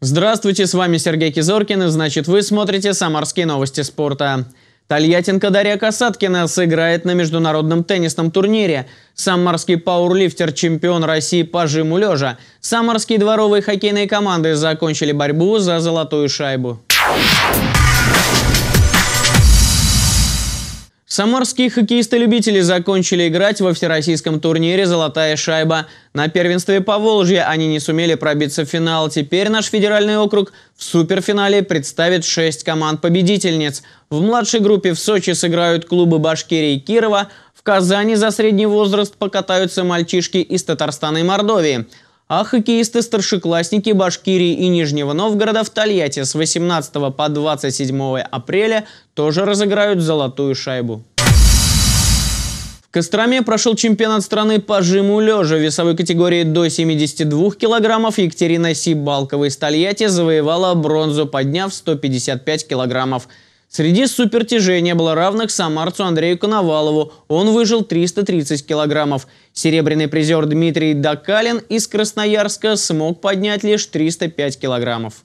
Здравствуйте, с вами Сергей Кизоркин, и значит вы смотрите «Самарские новости спорта». Тольяттинка Дарья Касаткина сыграет на международном теннисном турнире. Самарский пауэрлифтер – чемпион России по жиму лежа. Самарские дворовые хоккейные команды закончили борьбу за золотую шайбу. Самарские хоккеисты-любители закончили играть во всероссийском турнире «Золотая шайба». На первенстве по Волжье они не сумели пробиться в финал. Теперь наш федеральный округ в суперфинале представит шесть команд-победительниц. В младшей группе в Сочи сыграют клубы Башкирии и Кирова. В Казани за средний возраст покатаются мальчишки из Татарстана и Мордовии. А хоккеисты-старшеклассники Башкирии и Нижнего Новгорода в Тольятти с 18 по 27 апреля тоже разыграют золотую шайбу. Костроме прошел чемпионат страны по жиму лежа в весовой категории до 72 килограммов. Екатерина Сибалкова из Тольятти завоевала бронзу, подняв 155 килограммов. Среди супертяжей не было равных самарцу Андрею Коновалову. Он выжил 330 килограммов. Серебряный призер Дмитрий Докалин из Красноярска смог поднять лишь 305 килограммов.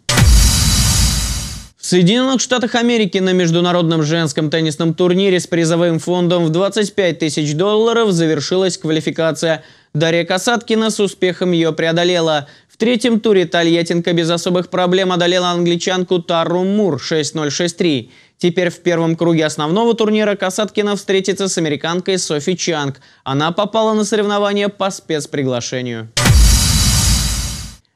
В Соединенных Штатах Америки на международном женском теннисном турнире с призовым фондом в 25 тысяч долларов завершилась квалификация. Дарья Касаткина с успехом ее преодолела. В третьем туре Тольяттинка без особых проблем одолела англичанку Тару Мур 6-0-6-3. Теперь в первом круге основного турнира Касаткина встретится с американкой Софи Чанг. Она попала на соревнования по спецприглашению.